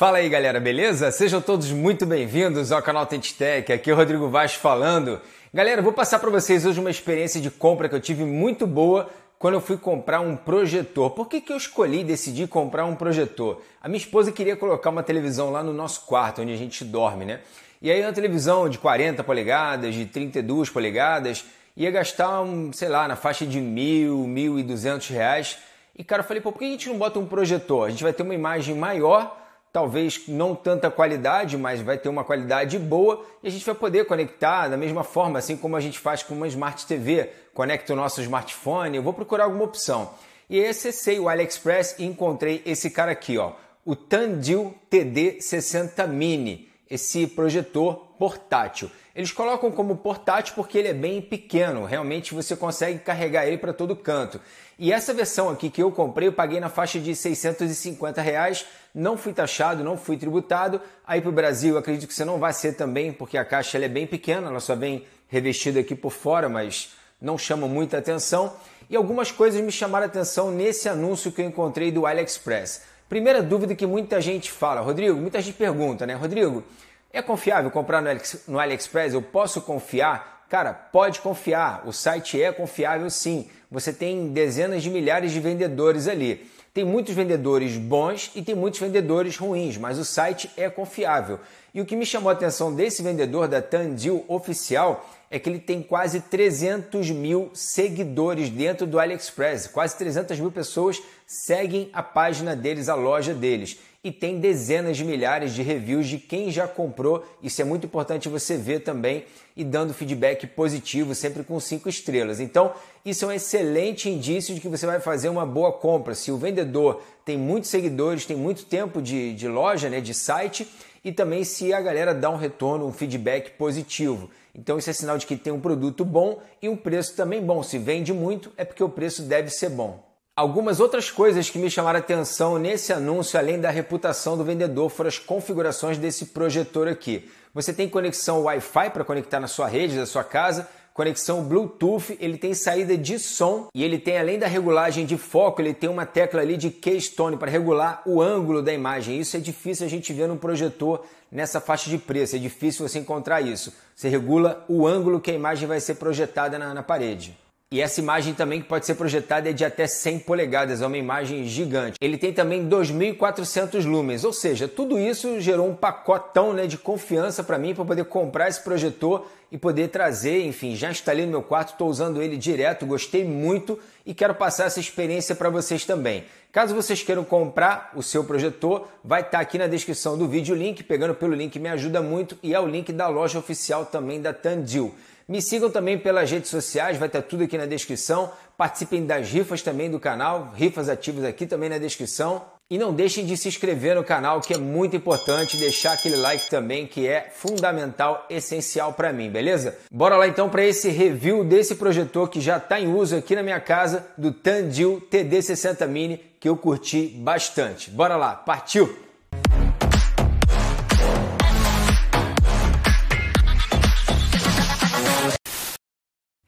Fala aí galera, beleza? Sejam todos muito bem-vindos ao canal Tech. aqui é o Rodrigo Vaz falando. Galera, vou passar para vocês hoje uma experiência de compra que eu tive muito boa quando eu fui comprar um projetor. Por que, que eu escolhi e decidi comprar um projetor? A minha esposa queria colocar uma televisão lá no nosso quarto, onde a gente dorme, né? E aí uma televisão de 40 polegadas, de 32 polegadas, ia gastar, um, sei lá, na faixa de mil, mil e duzentos reais. E cara, eu falei, pô, por que a gente não bota um projetor? A gente vai ter uma imagem maior talvez não tanta qualidade, mas vai ter uma qualidade boa e a gente vai poder conectar da mesma forma, assim como a gente faz com uma Smart TV. Conecta o nosso smartphone, eu vou procurar alguma opção. E aí é acessei o AliExpress e encontrei esse cara aqui, ó, o Tandil TD60 Mini esse projetor portátil. Eles colocam como portátil porque ele é bem pequeno, realmente você consegue carregar ele para todo canto. E essa versão aqui que eu comprei, eu paguei na faixa de 650 reais, não fui taxado, não fui tributado. Aí para o Brasil, acredito que você não vai ser também, porque a caixa é bem pequena, ela só vem revestida aqui por fora, mas não chama muita atenção. E algumas coisas me chamaram atenção nesse anúncio que eu encontrei do AliExpress. Primeira dúvida que muita gente fala, Rodrigo, muita gente pergunta, né? Rodrigo, é confiável comprar no, AliExpress? Eu posso confiar? Cara, pode confiar, o site é confiável sim. Você tem dezenas de milhares de vendedores ali. Tem muitos vendedores bons e tem muitos vendedores ruins, mas o site é confiável. E o que me chamou a atenção desse vendedor da Tandil oficial é que ele tem quase 300 mil seguidores dentro do AliExpress, quase 300 mil pessoas seguem a página deles, a loja deles. E tem dezenas de milhares de reviews de quem já comprou. Isso é muito importante você ver também e dando feedback positivo, sempre com cinco estrelas. Então, isso é um excelente indício de que você vai fazer uma boa compra. Se o vendedor tem muitos seguidores, tem muito tempo de, de loja, né, de site, e também se a galera dá um retorno, um feedback positivo. Então isso é sinal de que tem um produto bom e um preço também bom. Se vende muito, é porque o preço deve ser bom. Algumas outras coisas que me chamaram atenção nesse anúncio, além da reputação do vendedor, foram as configurações desse projetor aqui. Você tem conexão Wi-Fi para conectar na sua rede da sua casa, conexão Bluetooth, ele tem saída de som e ele tem, além da regulagem de foco, ele tem uma tecla ali de keystone para regular o ângulo da imagem. Isso é difícil a gente ver num projetor nessa faixa de preço, é difícil você encontrar isso. Você regula o ângulo que a imagem vai ser projetada na, na parede. E essa imagem também que pode ser projetada é de até 100 polegadas, é uma imagem gigante. Ele tem também 2.400 lumens, ou seja, tudo isso gerou um pacotão né, de confiança para mim para poder comprar esse projetor e poder trazer. Enfim, já instalei no meu quarto, estou usando ele direto, gostei muito e quero passar essa experiência para vocês também. Caso vocês queiram comprar o seu projetor, vai estar tá aqui na descrição do vídeo o link. Pegando pelo link me ajuda muito e é o link da loja oficial também da Tandil. Me sigam também pelas redes sociais, vai estar tudo aqui na descrição. Participem das rifas também do canal, rifas ativas aqui também na descrição. E não deixem de se inscrever no canal, que é muito importante, deixar aquele like também, que é fundamental, essencial para mim, beleza? Bora lá então para esse review desse projetor que já está em uso aqui na minha casa, do Tandil TD60 Mini, que eu curti bastante. Bora lá, partiu!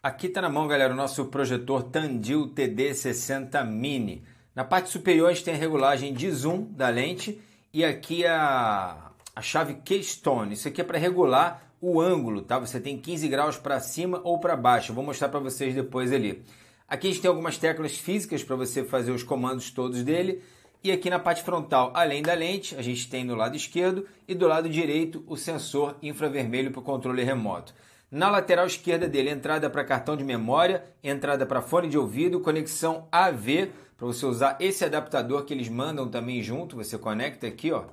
Aqui está na mão, galera, o nosso projetor Tandil TD60 Mini. Na parte superior a gente tem a regulagem de zoom da lente e aqui a, a chave Keystone. Isso aqui é para regular o ângulo, tá? Você tem 15 graus para cima ou para baixo. Eu vou mostrar para vocês depois ali. Aqui a gente tem algumas teclas físicas para você fazer os comandos todos dele. E aqui na parte frontal, além da lente, a gente tem no lado esquerdo e do lado direito o sensor infravermelho para o controle remoto. Na lateral esquerda dele, entrada para cartão de memória, entrada para fone de ouvido, conexão AV, para você usar esse adaptador que eles mandam também junto. Você conecta aqui, ó,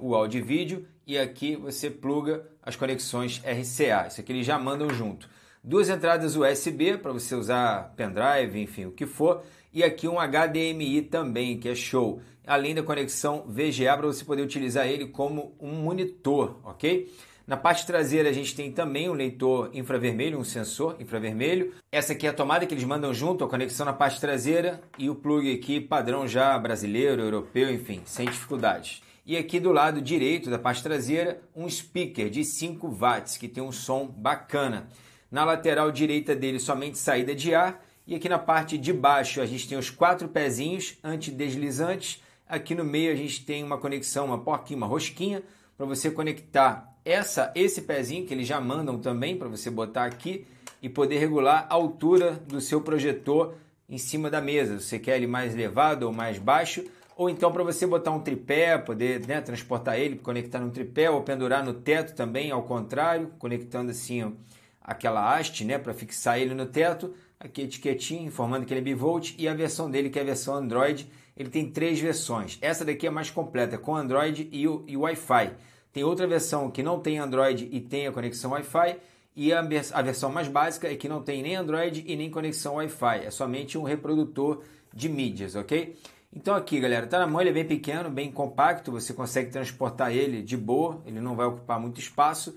o áudio e vídeo, e aqui você pluga as conexões RCA. Isso aqui eles já mandam junto. Duas entradas USB para você usar pendrive, enfim, o que for. E aqui um HDMI também, que é show. Além da conexão VGA para você poder utilizar ele como um monitor, ok? Na parte traseira a gente tem também um leitor infravermelho, um sensor infravermelho. Essa aqui é a tomada que eles mandam junto, a conexão na parte traseira e o plug aqui padrão já brasileiro, europeu, enfim, sem dificuldades. E aqui do lado direito da parte traseira, um speaker de 5 watts que tem um som bacana. Na lateral direita dele somente saída de ar e aqui na parte de baixo a gente tem os quatro pezinhos antideslizantes. Aqui no meio a gente tem uma conexão, uma porquinha, uma rosquinha para você conectar essa esse pezinho que eles já mandam também para você botar aqui e poder regular a altura do seu projetor em cima da mesa. Você quer ele mais elevado ou mais baixo? Ou então para você botar um tripé, poder né, transportar ele, conectar no tripé ou pendurar no teto também, ao contrário, conectando assim aquela haste né, para fixar ele no teto. Aqui etiquetinha informando que ele é bivolt e a versão dele que é a versão Android ele tem três versões. Essa daqui é mais completa, com Android e, e Wi-Fi. Tem outra versão que não tem Android e tem a conexão Wi-Fi. E a, a versão mais básica é que não tem nem Android e nem conexão Wi-Fi. É somente um reprodutor de mídias, ok? Então aqui, galera, tá na mão, ele é bem pequeno, bem compacto, você consegue transportar ele de boa, ele não vai ocupar muito espaço.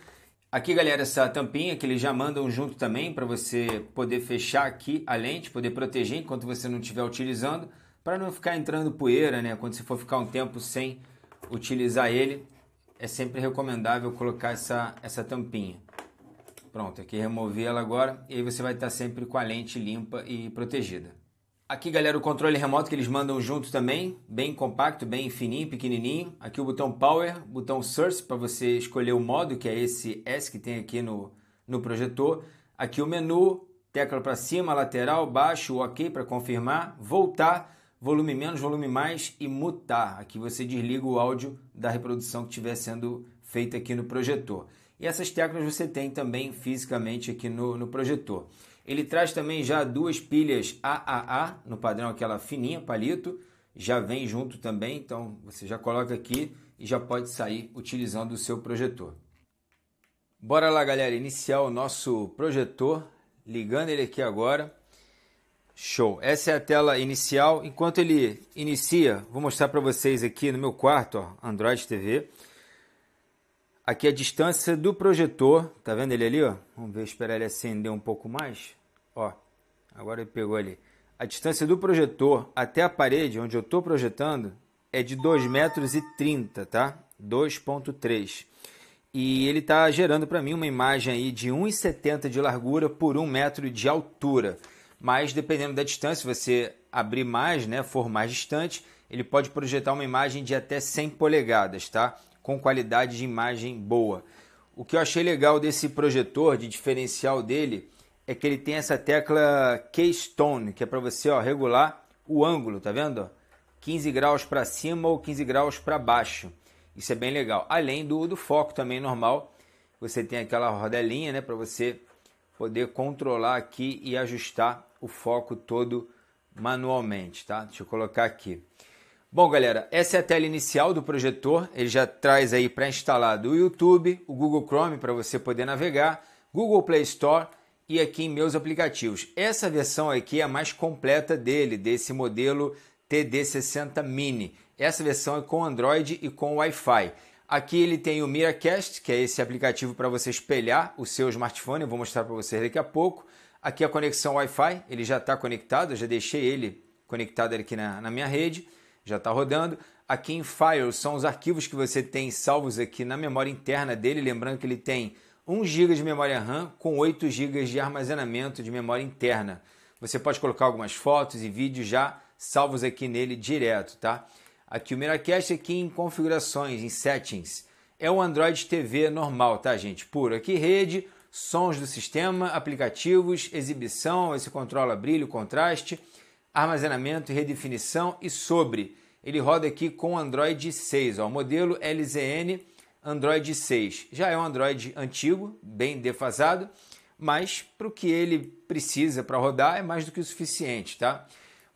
Aqui, galera, essa tampinha que eles já mandam junto também para você poder fechar aqui a lente, poder proteger enquanto você não estiver utilizando para não ficar entrando poeira, né? Quando você for ficar um tempo sem utilizar ele, é sempre recomendável colocar essa, essa tampinha. Pronto, aqui removi ela agora e aí você vai estar sempre com a lente limpa e protegida. Aqui, galera, o controle remoto que eles mandam junto também, bem compacto, bem fininho, pequenininho. Aqui o botão Power, botão Source para você escolher o modo, que é esse S que tem aqui no, no projetor. Aqui o menu, tecla para cima, lateral, baixo, OK para confirmar, voltar volume menos, volume mais e mutar. Aqui você desliga o áudio da reprodução que estiver sendo feita aqui no projetor. E essas teclas você tem também fisicamente aqui no, no projetor. Ele traz também já duas pilhas AAA, no padrão aquela fininha, palito, já vem junto também, então você já coloca aqui e já pode sair utilizando o seu projetor. Bora lá, galera, iniciar o nosso projetor, ligando ele aqui agora. Show. Essa é a tela inicial. Enquanto ele inicia, vou mostrar para vocês aqui no meu quarto, ó, Android TV. Aqui é a distância do projetor, tá vendo ele ali, ó? Vamos ver, esperar ele acender um pouco mais. Ó, agora ele pegou ali. A distância do projetor até a parede onde eu estou projetando é de 2,30 metros, tá? 2,3. E ele está gerando para mim uma imagem aí de 1,70 de largura por 1 metro de altura mas dependendo da distância, se você abrir mais, né, for mais distante, ele pode projetar uma imagem de até 100 polegadas, tá? Com qualidade de imagem boa. O que eu achei legal desse projetor, de diferencial dele, é que ele tem essa tecla Keystone, que é para você ó, regular o ângulo, tá vendo? 15 graus para cima ou 15 graus para baixo. Isso é bem legal. Além do, do foco também normal, você tem aquela rodelinha, né, para você poder controlar aqui e ajustar o foco todo manualmente, tá? Deixa eu colocar aqui. Bom, galera, essa é a tela inicial do projetor. Ele já traz aí pré-instalado o YouTube, o Google Chrome para você poder navegar, Google Play Store e aqui em meus aplicativos. Essa versão aqui é a mais completa dele, desse modelo TD60 Mini. Essa versão é com Android e com Wi-Fi. Aqui ele tem o MiraCast, que é esse aplicativo para você espelhar o seu smartphone, eu vou mostrar para vocês daqui a pouco. Aqui é a conexão Wi-Fi, ele já está conectado, eu já deixei ele conectado aqui na, na minha rede, já está rodando. Aqui em Files são os arquivos que você tem salvos aqui na memória interna dele, lembrando que ele tem 1 GB de memória RAM com 8 GB de armazenamento de memória interna. Você pode colocar algumas fotos e vídeos já salvos aqui nele direto, tá? Aqui o Miracast aqui em configurações, em settings. É o Android TV normal, tá, gente? Puro. Aqui rede, sons do sistema, aplicativos, exibição, esse controla brilho, contraste, armazenamento, redefinição e sobre. Ele roda aqui com Android 6, ó, modelo LZN Android 6. Já é um Android antigo, bem defasado, mas para o que ele precisa para rodar é mais do que o suficiente, tá?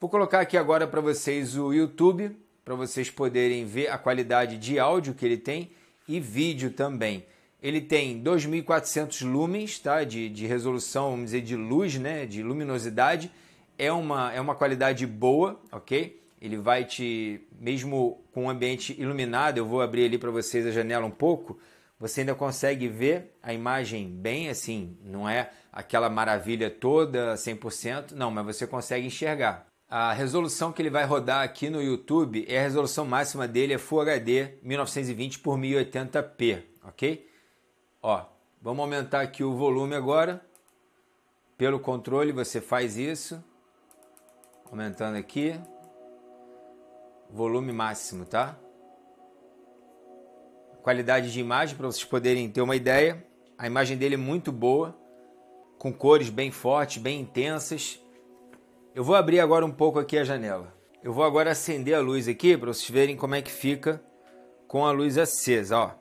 Vou colocar aqui agora para vocês o YouTube, para vocês poderem ver a qualidade de áudio que ele tem e vídeo também. Ele tem 2.400 lumens tá? de, de resolução, vamos dizer, de luz, né? de luminosidade. É uma, é uma qualidade boa, ok? Ele vai te, mesmo com o ambiente iluminado, eu vou abrir ali para vocês a janela um pouco, você ainda consegue ver a imagem bem assim, não é aquela maravilha toda, 100%, não, mas você consegue enxergar. A resolução que ele vai rodar aqui no YouTube é a resolução máxima dele, é Full HD 1920 por 1080p, ok? Ó, vamos aumentar aqui o volume agora. Pelo controle você faz isso, aumentando aqui, volume máximo, tá? Qualidade de imagem para vocês poderem ter uma ideia. A imagem dele é muito boa, com cores bem fortes, bem intensas. Eu vou abrir agora um pouco aqui a janela. Eu vou agora acender a luz aqui para vocês verem como é que fica com a luz acesa, ó.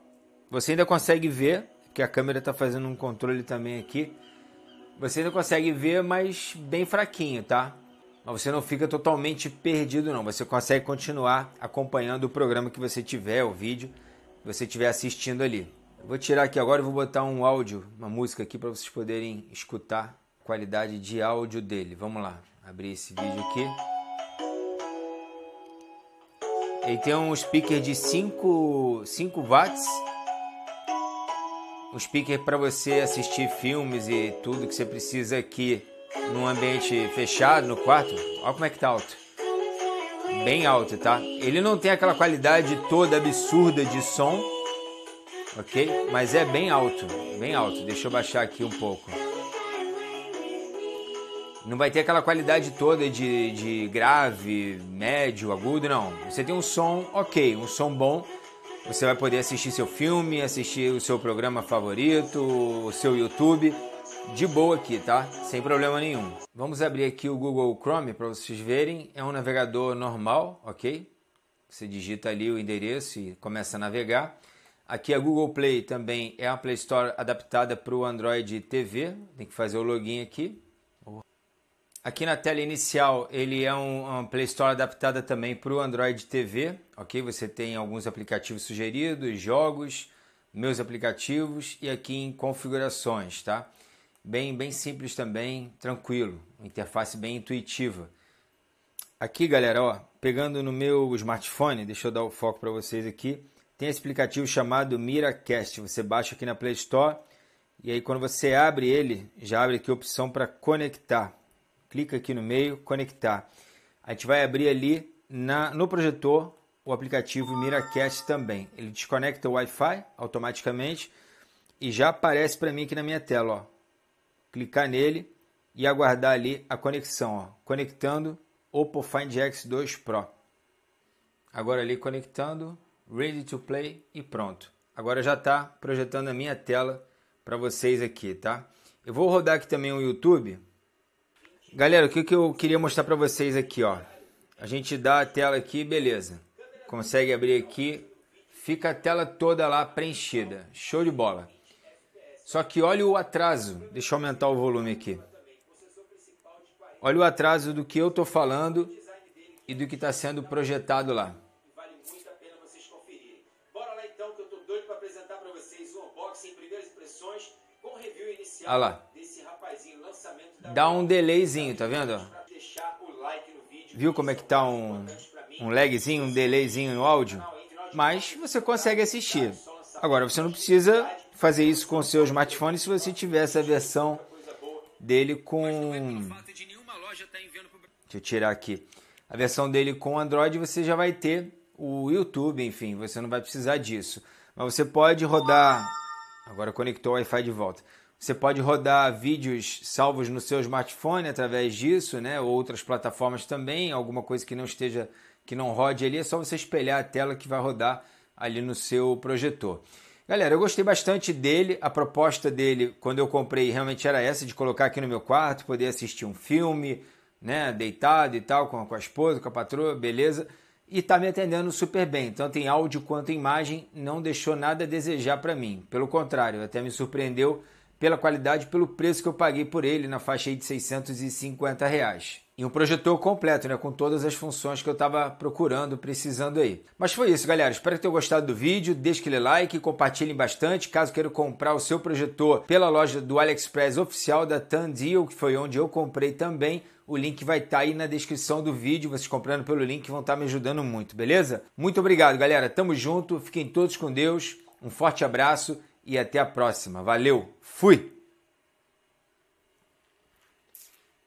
Você ainda consegue ver, porque a câmera está fazendo um controle também aqui. Você ainda consegue ver, mas bem fraquinho, tá? Mas você não fica totalmente perdido não, você consegue continuar acompanhando o programa que você tiver, o vídeo que você estiver assistindo ali. Eu vou tirar aqui agora e vou botar um áudio, uma música aqui para vocês poderem escutar a qualidade de áudio dele. Vamos lá abrir esse vídeo aqui. Ele tem um speaker de 5, 5 watts. Um speaker para você assistir filmes e tudo que você precisa aqui num ambiente fechado, no quarto. Olha como é que tá alto. Bem alto, tá? Ele não tem aquela qualidade toda absurda de som, ok? Mas é bem alto, bem alto. Deixa eu baixar aqui um pouco. Não vai ter aquela qualidade toda de, de grave, médio, agudo, não. Você tem um som ok, um som bom. Você vai poder assistir seu filme, assistir o seu programa favorito, o seu YouTube, de boa aqui, tá? Sem problema nenhum. Vamos abrir aqui o Google Chrome para vocês verem. É um navegador normal, ok? Você digita ali o endereço e começa a navegar. Aqui a Google Play também é a Play Store adaptada para o Android TV. Tem que fazer o login aqui. Aqui na tela inicial, ele é um, um Play Store adaptada também para o Android TV, ok? Você tem alguns aplicativos sugeridos, jogos, meus aplicativos e aqui em configurações, tá? Bem, bem simples também, tranquilo, interface bem intuitiva. Aqui, galera, ó, pegando no meu smartphone, deixa eu dar o foco para vocês aqui, tem esse aplicativo chamado MiraCast. Você baixa aqui na Play Store e aí quando você abre ele, já abre aqui a opção para conectar clica aqui no meio, conectar. A gente vai abrir ali na, no projetor o aplicativo MiraCast também. Ele desconecta o Wi-Fi automaticamente e já aparece para mim aqui na minha tela. Ó. Clicar nele e aguardar ali a conexão. Ó. Conectando Oppo Find X2 Pro. Agora ali conectando, ready to play e pronto. Agora já está projetando a minha tela para vocês aqui, tá? Eu vou rodar aqui também o YouTube Galera, o que, que eu queria mostrar para vocês aqui, ó. A gente dá a tela aqui, beleza. Consegue abrir aqui. Fica a tela toda lá preenchida. Show de bola. Só que olha o atraso. Deixa eu aumentar o volume aqui. Olha o atraso do que eu tô falando e do que está sendo projetado lá. Olha lá. Então, dá um delayzinho, tá vendo? Viu como é que tá um, um lagzinho, um delayzinho no áudio? Mas você consegue assistir. Agora, você não precisa fazer isso com o seu smartphone se você tiver essa versão dele com... É tá Deixa eu tirar aqui. A versão dele com Android você já vai ter o YouTube, enfim, você não vai precisar disso. Mas você pode rodar... Agora conectou o Wi-Fi de volta. Você pode rodar vídeos salvos no seu smartphone através disso, né? Outras plataformas também, alguma coisa que não esteja, que não rode ali, é só você espelhar a tela que vai rodar ali no seu projetor. Galera, eu gostei bastante dele. A proposta dele, quando eu comprei, realmente era essa de colocar aqui no meu quarto, poder assistir um filme, né, deitado e tal, com, a esposa, com a patroa, beleza. E tá me atendendo super bem, tanto em áudio quanto em imagem, não deixou nada a desejar para mim. Pelo contrário, até me surpreendeu pela qualidade pelo preço que eu paguei por ele na faixa de 650 reais. E um projetor completo, né, com todas as funções que eu estava procurando, precisando aí. Mas foi isso, galera. Espero que tenham gostado do vídeo. Deixe aquele like, compartilhem bastante. Caso queira comprar o seu projetor pela loja do AliExpress oficial da Tandil que foi onde eu comprei também, o link vai estar tá aí na descrição do vídeo. Vocês comprando pelo link vão estar tá me ajudando muito, beleza? Muito obrigado, galera. Tamo junto. Fiquem todos com Deus. Um forte abraço e até a próxima. Valeu, fui!